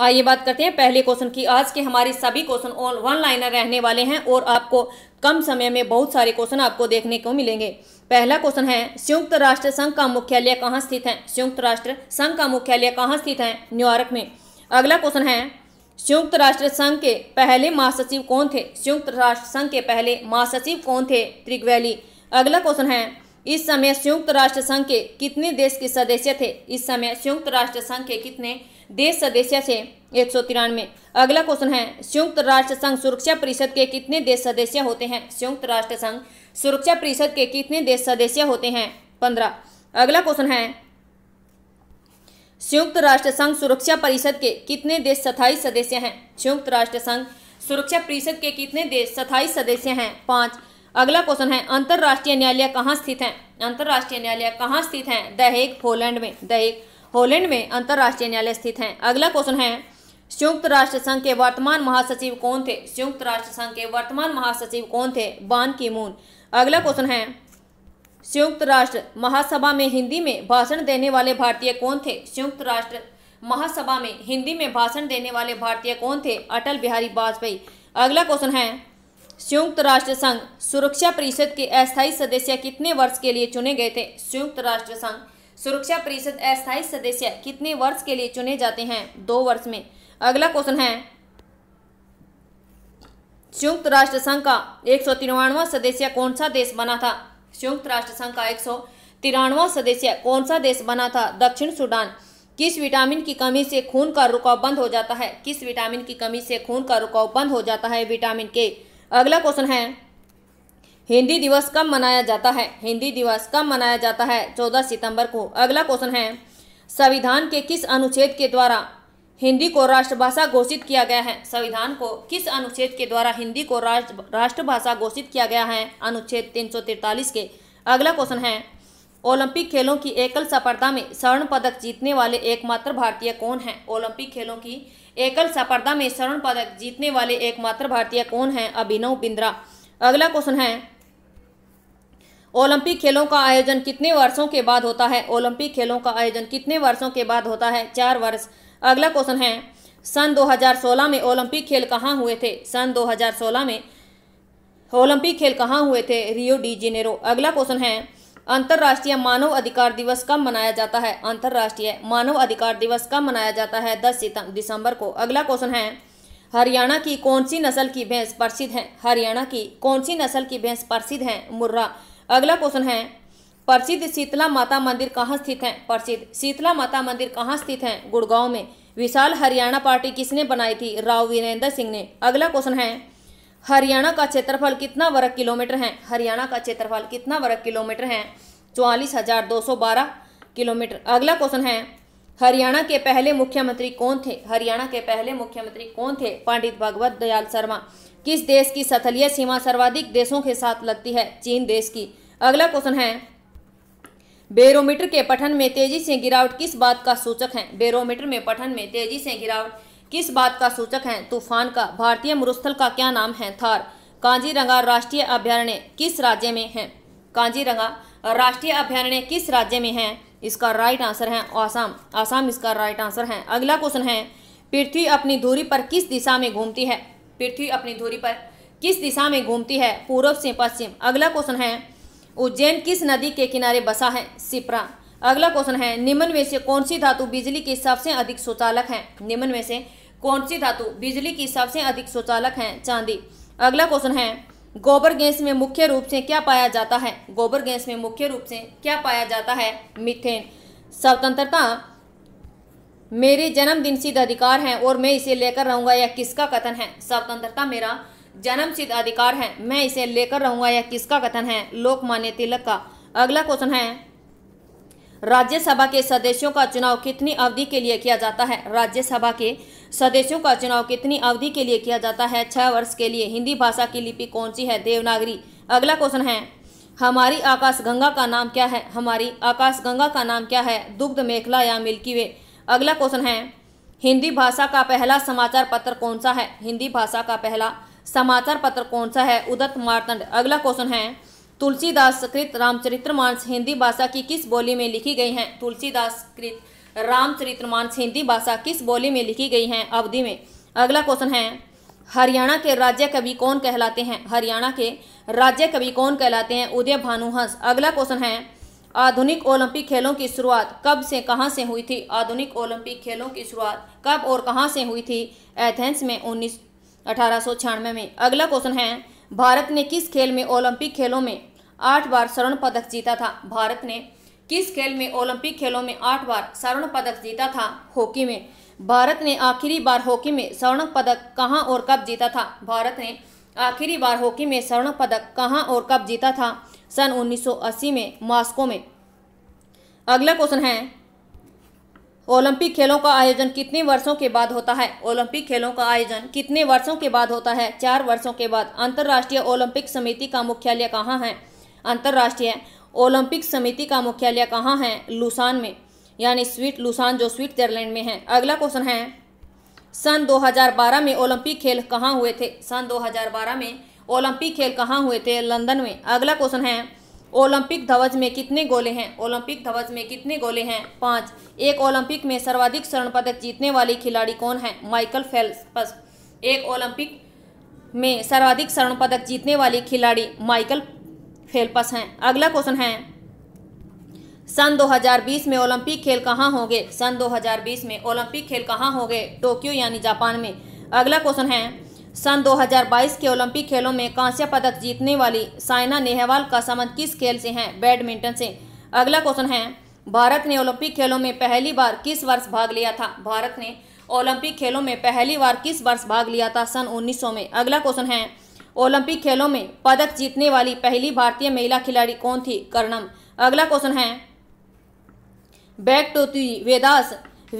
आइए बात करते हैं पहले क्वेश्चन की आज के हमारे सभी क्वेश्चन वन लाइनर रहने वाले हैं और आपको कम समय में बहुत सारे क्वेश्चन आपको देखने को मिलेंगे पहला क्वेश्चन है संयुक्त राष्ट्र संघ का मुख्यालय कहाँ स्थित है संयुक्त राष्ट्र संघ का मुख्यालय कहाँ स्थित है न्यूयॉर्क में अगला क्वेश्चन है संयुक्त राष्ट्र संघ के पहले महासचिव कौन थे संयुक्त राष्ट्र संघ के पहले महासचिव कौन थे त्रिग्वैली अगला क्वेश्चन है इस समय संयुक्त राष्ट्र संघ के कितने देश के सदस्य थे इस समय संयुक्त राष्ट्र संघ के कितने देश सदस्य थे एक सौ तिरानवे अगला क्वेश्चन है संयुक्त राष्ट्र संघ सुरक्षा परिषद के कितने देश सदस्य होते हैं संयुक्त राष्ट्र संघ सुरक्षा परिषद के कितने देश सदस्य होते हैं पंद्रह अगला क्वेश्चन है संयुक्त राष्ट्र संघ सुरक्षा परिषद के कितने देश स्थायी सदस्य हैं संयुक्त राष्ट्र संघ सुरक्षा परिषद के कितने देश स्थायी सदस्य हैं पाँच अगला क्वेश्चन है अंतर्राष्ट्रीय न्यायालय कहाँ स्थित है अंतर्राष्ट्रीय न्यायालय कहाँ स्थित है दहेक होलैंड में दहेक होलैंड में अंतर्राष्ट्रीय न्यायालय स्थित है अगला क्वेश्चन है संयुक्त राष्ट्र संघ के वर्तमान महासचिव कौन थे संयुक्त राष्ट्र संघ के वर्तमान महासचिव कौन थे बान की मून अगला क्वेश्चन है संयुक्त राष्ट्र महासभा में हिंदी में भाषण देने वाले भारतीय कौन थे संयुक्त राष्ट्र महासभा में हिंदी में भाषण देने वाले भारतीय कौन थे अटल बिहारी वाजपेयी अगला क्वेश्चन है संयुक्त राष्ट्र संघ सुरक्षा परिषद के अस्थायी सदस्य कितने वर्ष के लिए चुने गए थे संयुक्त राष्ट्र संघ सुरक्षा परिषद अस्थायी सदस्य कितने वर्ष के लिए चुने जाते हैं दो वर्ष में अगला क्वेश्चन है संयुक्त राष्ट्र संघ का एक सौ सदस्य कौन सा देश बना था संयुक्त राष्ट्र संघ का एक सौ तिरानवा सदस्य कौन सा देश बना था दक्षिण सूडान किस विटामिन की कमी से खून का रुकाव बंद हो जाता है किस विटामिन की कमी से खून का रुकाव बंद हो जाता है विटामिन के अगला क्वेश्चन है हिंदी दिवस कब मनाया जाता है हिंदी दिवस कब मनाया जाता है चौदह सितंबर को अगला क्वेश्चन है संविधान के किस अनुच्छेद के द्वारा हिंदी को राष्ट्रभाषा घोषित किया गया है संविधान को किस अनुच्छेद के द्वारा हिंदी को राष्ट्र राष्ट्रभाषा घोषित किया गया है अनुच्छेद तीन के अगला क्वेश्चन है ओलंपिक खेलों की एकल स्पर्धा में स्वर्ण पदक जीतने वाले एकमात्र भारतीय कौन हैं ओलंपिक खेलों की एकल स्पर्धा में स्वर्ण पदक जीतने वाले एकमात्र भारतीय कौन हैं अभिनव बिंद्रा अगला क्वेश्चन है ओलंपिक खेलों का आयोजन कितने वर्षों के बाद होता है ओलंपिक खेलों का आयोजन कितने वर्षों के बाद होता है चार वर्ष अगला क्वेश्चन है सन 2016 में ओलंपिक खेल कहाँ हुए थे सन 2016 में ओलंपिक खेल कहाँ हुए थे रियो डी जेनेरो अगला क्वेश्चन है अंतर्राष्ट्रीय मानव अधिकार दिवस कब मनाया जाता है अंतर्राष्ट्रीय मानव अधिकार दिवस कब मनाया जाता है दस दिसंबर को अगला क्वेश्चन है हरियाणा की कौन सी नस्ल की भैंस प्रसिद्ध है हरियाणा की कौन सी नस्ल की भैंस प्रसिद्ध है मुर्रा अगला क्वेश्चन है प्रसिद्ध शीतला माता मंदिर कहाँ स्थित है प्रसिद्ध शीतला माता मंदिर कहाँ स्थित है गुड़गांव में विशाल हरियाणा पार्टी किसने बनाई थी राव वीरेंद्र सिंह ने अगला क्वेश्चन है हरियाणा का क्षेत्रफल कितना वर्ग किलोमीटर है हरियाणा का क्षेत्रफल कितना वर्ग किलोमीटर है चौवालीस हजार दो सौ बारह किलोमीटर अगला क्वेश्चन है हरियाणा के पहले मुख्यमंत्री कौन थे हरियाणा के पहले मुख्यमंत्री कौन थे पंडित भगवत दयाल शर्मा किस देश की सथलीय सीमा सर्वाधिक देशों के साथ लगती है चीन देश की अगला क्वेश्चन है बेरोमीटर के पठन में तेजी से गिरावट किस बात का सूचक है बेरोमीटर में पठन में तेजी से गिरावट किस बात का सूचक है तूफान का भारतीय मरुस्थल का क्या नाम है थार कांजीरंगा राष्ट्रीय अभ्यारण्य किस राज्य में है कांजीरंगा राष्ट्रीय अभ्यारण्य किस राज्य में है इसका राइट आंसर है आसाम आसाम इसका राइट आंसर है अगला क्वेश्चन है पृथ्वी अपनी धूरी पर किस दिशा में घूमती है पृथ्वी अपनी धूरी पर किस दिशा में घूमती है पूर्व से पश्चिम अगला क्वेश्चन है उज्जैन किस नदी के किनारे बसा है सिपरा अगला क्वेश्चन है निम्न में से कौन सी धातु बिजली की सबसे अधिक सुचालक है निम्न में से कौन सी धातु बिजली की सबसे अधिक सुचालक है चांदी अगला क्वेश्चन है गोबर गैस में मुख्य रूप से क्या पाया जाता है गोबर गैस में मुख्य रूप से क्या पाया जाता है मिथेन स्वतंत्रता मेरे जन्मदिन सिद्ध अधिकार है और मैं इसे लेकर रहूंगा यह किसका कथन है स्वतंत्रता मेरा जन्म सिद्ध अधिकार है मैं इसे लेकर रहूंगा यह किसका कथन है लोकमान्य तिलक का अगला क्वेश्चन है राज्यसभा के सदस्यों का चुनाव कितनी अवधि के लिए किया जाता है राज्यसभा के सदस्यों का चुनाव कितनी अवधि के लिए किया जाता है छह वर्ष के लिए हिंदी भाषा की लिपि कौन सी है देवनागरी अगला क्वेश्चन है हमारी आकाशगंगा का नाम क्या है हमारी आकाशगंगा का नाम क्या है दुग्ध मेखला या मिल्की वे अगला क्वेश्चन है हिंदी भाषा का पहला समाचार पत्र कौन सा है हिंदी भाषा का पहला समाचार पत्र कौन सा है उदत मारतंड अगला क्वेश्चन है तुलसीदास कृत रामचरितमानस हिंदी भाषा की किस बोली में लिखी गई हैं तुलसीदास कृत रामचरितमानस हिंदी भाषा किस बोली में लिखी गई हैं अवधि में अगला क्वेश्चन है हरियाणा के राज्य कवि कौन कहलाते हैं हरियाणा के राज्य कवि कौन कहलाते हैं उदय भानुहंस अगला क्वेश्चन है आधुनिक ओलंपिक खेलों की शुरुआत कब से कहां से हुई थी आधुनिक ओलंपिक खेलों की शुरुआत कब और कहां से हुई थी एथेंस में उन्नीस अठारह में अगला क्वेश्चन है भारत ने किस खेल में ओलंपिक खेलों में आठ बार स्वर्ण पदक जीता था भारत ने किस खेल में ओलंपिक खेलों में आठ बार स्वर्ण पदक जीता था हॉकी में भारत ने आखिरी बार हॉकी में स्वर्ण पदक कहाँ और कब जीता था भारत ने आखिरी बार हॉकी में स्वर्ण पदक कहाँ और कब जीता था सन 1980 में मॉस्को में अगला क्वेश्चन है ओलंपिक खेलों का आयोजन कितने वर्षों के बाद होता है ओलंपिक खेलों का आयोजन कितने वर्षों के बाद होता है चार वर्षों के बाद अंतर्राष्ट्रीय ओलंपिक समिति का मुख्यालय कहाँ है अंतर्राष्ट्रीय ओलंपिक समिति का मुख्यालय कहाँ है लुसान में यानी स्वीट लुसान जो स्विट्जरलैंड में है अगला क्वेश्चन है सन 2012 में ओलंपिक खेल कहाँ हुए थे सन 2012 में ओलंपिक खेल कहाँ हुए थे लंदन में अगला क्वेश्चन है ओलंपिक ध्वज में कितने गोले हैं ओलंपिक ध्वज में कितने गोले हैं पाँच एक ओलंपिक में सर्वाधिक स्वर्ण पदक जीतने वाले खिलाड़ी कौन है माइकल फेल्पस एक ओलंपिक में सर्वाधिक स्वर्ण पदक जीतने वाली खिलाड़ी माइकल फेल्पस हैं अगला क्वेश्चन है सन 2020 में ओलंपिक खेल कहाँ होंगे सन 2020 में ओलंपिक खेल कहाँ होंगे टोक्यो यानी जापान में अगला क्वेश्चन है सन 2022 के ओलंपिक खेलों में कांस्य पदक जीतने वाली साइना नेहवाल का संबंध किस खेल से है बैडमिंटन से अगला क्वेश्चन है भारत ने ओलंपिक खेलों में पहली बार किस वर्ष भाग लिया था भारत ने ओलंपिक खेलों में पहली बार किस वर्ष भाग लिया था सन 1900 में अगला क्वेश्चन है ओलंपिक खेलों में पदक जीतने वाली पहली भारतीय महिला खिलाड़ी कौन थी कर्णम अगला क्वेश्चन है बैक टू दी वेदास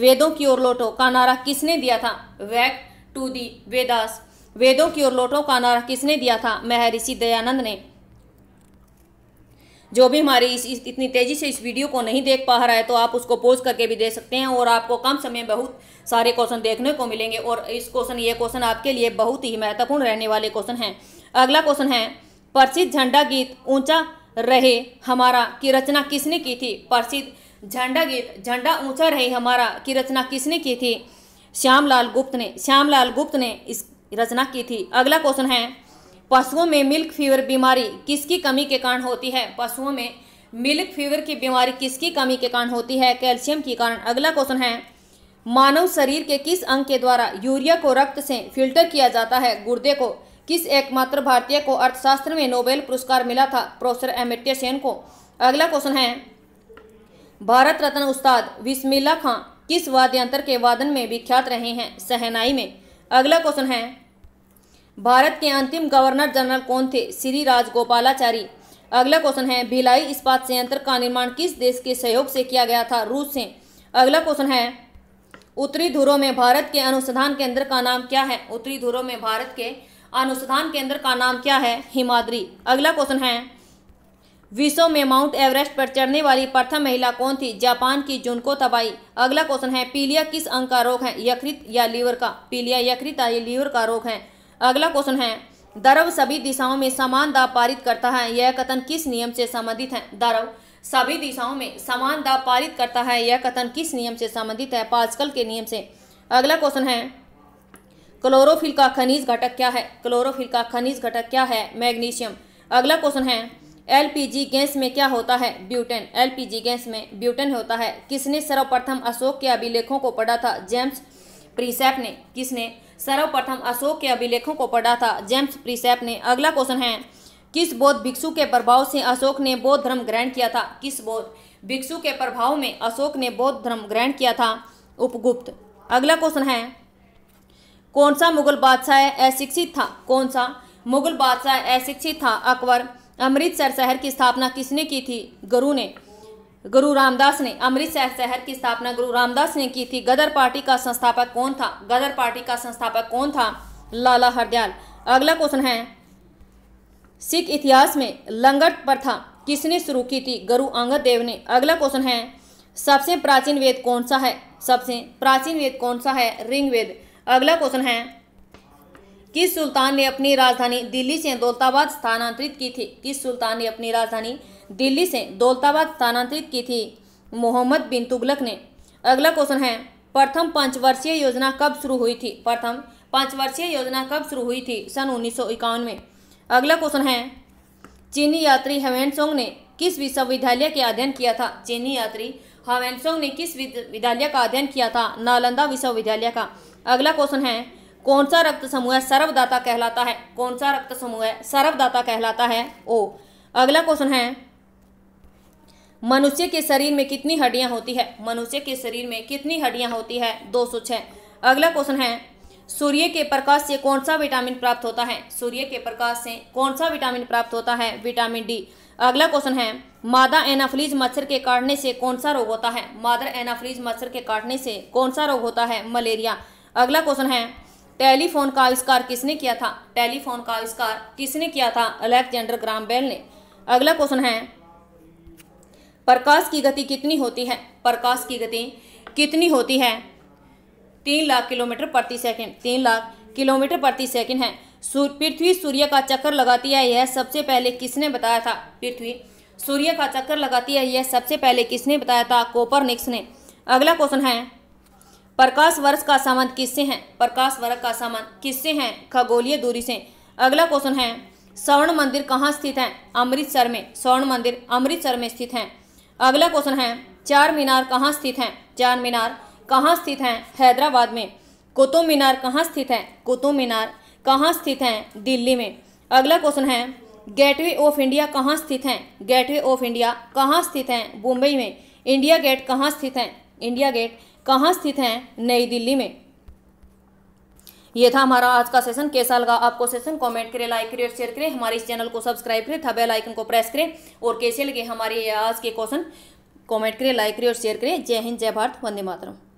वेदों की ओर लौटो का नारा किसने दिया था बैक टू दी वेदास वेदों की ओर लौटो का नारा किसने दिया था महर्षि दयानंद ने जो भी हमारी इस, इस इतनी तेज़ी से इस वीडियो को नहीं देख पा रहा है तो आप उसको पोज करके भी दे सकते हैं और आपको कम समय में बहुत सारे क्वेश्चन देखने को मिलेंगे और इस क्वेश्चन ये क्वेश्चन आपके लिए बहुत ही महत्वपूर्ण रहने वाले क्वेश्चन हैं अगला क्वेश्चन है प्रसिद्ध झंडा गीत ऊंचा रहे हमारा की रचना किसने की थी प्रसिद्ध झंडा गीत झंडा ऊंचा रहे हमारा की रचना किसने की थी श्यामलाल गुप्त ने श्यामलाल गुप्त ने इस रचना की थी अगला क्वेश्चन है पशुओं में मिल्क फीवर बीमारी किसकी कमी के कारण होती है पशुओं में मिल्क फीवर की बीमारी किसकी कमी के कारण होती है कैल्शियम के कारण अगला क्वेश्चन है मानव शरीर के किस अंग के द्वारा यूरिया को रक्त से फिल्टर किया जाता है गुर्दे को किस एकमात्र भारतीय को अर्थशास्त्र में नोबेल पुरस्कार मिला था प्रोफेसर अमित्य सेन को अगला क्वेश्चन है भारत रत्न उस्ताद विस्मिल्ला खां किस वाद्यंत्र के वादन में विख्यात रहे हैं सहनाई में अगला क्वेश्चन है भारत के अंतिम गवर्नर जनरल कौन थे श्री राजगोपालाचारी अगला क्वेश्चन है भिलाई इस्पात संयंत्र का निर्माण किस देश के सहयोग से किया गया था रूस से अगला क्वेश्चन है उत्तरी ध्रुव में भारत के अनुसंधान केंद्र का नाम क्या है उत्तरी ध्रुव में भारत के अनुसंधान केंद्र का नाम क्या है हिमाद्री अगला क्वेश्चन है विश्व में माउंट एवरेस्ट पर चढ़ने वाली प्रथम महिला कौन थी जापान की जुनको तबाई अगला क्वेश्चन है पीलिया किस अंग का रोग है यकृत या लीवर का पीलिया यकृत या लीवर का रोग है अगला क्वेश्चन है दरव सभी दिशाओं में समान दाब पारित करता है यह कथन किस नियम से संबंधित है दरव सभी दिशाओं में समान दाब पारित करता है यह कथन किस नियम से संबंधित है पाजकल के नियम से अगला क्वेश्चन है क्लोरोफिल का खनिज घटक क्या है क्लोरोफिल का खनिज घटक क्या है मैग्नीशियम अगला क्वेश्चन है एलपीजी गैस में क्या होता है ब्यूटेन एलपीजी गैस में ब्यूटेन होता है किसने सर्वप्रथम अशोक के अभिलेखों को पढ़ा था जेम्स प्रीसेप ने किसने सर्वप्रथम अशोक के अभिलेखों को पढ़ा था जेम्स प्रीसेप ने अगला क्वेश्चन है किस बौद्ध भिक्षु के प्रभाव से अशोक ने बौद्ध धर्म ग्रहण किया था किस बौद्ध भिक्षु के प्रभाव में अशोक ने बौद्ध धर्म ग्रहण किया था उपगुप्त अगला क्वेश्चन है कौन सा मुगल बादशाह अशिक्षित था कौन सा मुगल बादशाह अशिक्षित था अकबर अमृतसर शहर की स्थापना किसने की थी गुरु ने गुरु रामदास ने अमृतसर शहर की स्थापना गुरु रामदास ने की थी गदर पार्टी का संस्थापक कौन था गदर पार्टी का संस्थापक कौन था लाला हरदयाल अगला क्वेश्चन है सिख इतिहास में लंगर प्रथा किसने शुरू की थी गुरु अंगद देव ने अगला क्वेश्चन है सबसे प्राचीन वेद कौन सा है सबसे प्राचीन वेद कौन सा है रिंग वेद अगला क्वेश्चन है किस सुल्तान ने अपनी राजधानी दिल्ली से दौलताबाद स्थानांतरित की थी किस सुल्तान ने अपनी राजधानी दिल्ली से दौलताबाद स्थानांतरित की थी मोहम्मद बिन तुगलक ने अगला क्वेश्चन है प्रथम पंचवर्षीय योजना कब शुरू हुई थी प्रथम पंचवर्षीय योजना कब शुरू हुई थी सन उन्नीस में अगला क्वेश्चन है चीनी यात्री सोंग ने किस विश्वविद्यालय के अध्ययन किया था चीनी यात्री हवेनसोंग ने किस विद्यालय का अध्ययन किया था नालंदा विश्वविद्यालय का अगला क्वेश्चन है कौन सा रक्त समूह सर्वदाता कहलाता है कौन सा रक्त समूह सर्वदाता कहलाता है ओ अगला क्वेश्चन है मनुष्य के शरीर में कितनी हड्डियां होती है मनुष्य के शरीर में कितनी हड्डियां होती है दो सौ छः अगला क्वेश्चन है सूर्य के प्रकाश से कौन सा विटामिन प्राप्त होता है सूर्य के प्रकाश से कौन सा विटामिन प्राप्त होता है विटामिन डी अगला क्वेश्चन है मादा एनाफ्लीज मच्छर के काटने से कौन सा रोग होता है मादा एनाफ्लीज मच्छर के काटने से कौन सा रोग होता है मलेरिया अगला क्वेश्चन है टेलीफोन का आविष्कार किसने किया था टेलीफोन का आविष्कार किसने किया था अलेक्जेंडर ग्राम बेल ने अगला क्वेश्चन है प्रकाश की गति कितनी होती है प्रकाश की गति कितनी होती है तीन लाख किलोमीटर प्रति सेकंड तीन लाख किलोमीटर प्रति सेकंड है पृथ्वी सूर्य का चक्कर लगाती है यह सबसे पहले किसने बताया था पृथ्वी सूर्य का चक्कर लगाती है यह सबसे पहले किसने बताया था कोपरनिक्स ने अगला क्वेश्चन है प्रकाश वर्ष का संबंध किससे है प्रकाश वर्ष का संबंध किससे है खगोलीय दूरी से अगला क्वेश्चन है स्वर्ण मंदिर कहाँ स्थित है अमृतसर में स्वर्ण मंदिर अमृतसर में स्थित है अगला क्वेश्चन है चार मीनार कहाँ स्थित है चार मीनार कहाँ स्थित है हैदराबाद में कुतुब मीनार कहाँ स्थित है कुतुब मीनार कहाँ स्थित है दिल्ली में अगला क्वेश्चन है गेटवे ऑफ इंडिया कहाँ स्थित है गेटवे ऑफ इंडिया कहाँ स्थित है मुंबई में इंडिया गेट कहाँ स्थित है इंडिया गेट कहाँ स्थित हैं नई दिल्ली में यह था हमारा आज का सेशन कैसा लगा आपको सेशन कमेंट करें लाइक करें और शेयर करें हमारे इस चैनल को सब्सक्राइब करें था बेल आइकन को प्रेस करें और कैसे लगे हमारे आज के क्वेश्चन कमेंट करें लाइक करें और शेयर करें जय हिंद जय भारत वंदे मातरम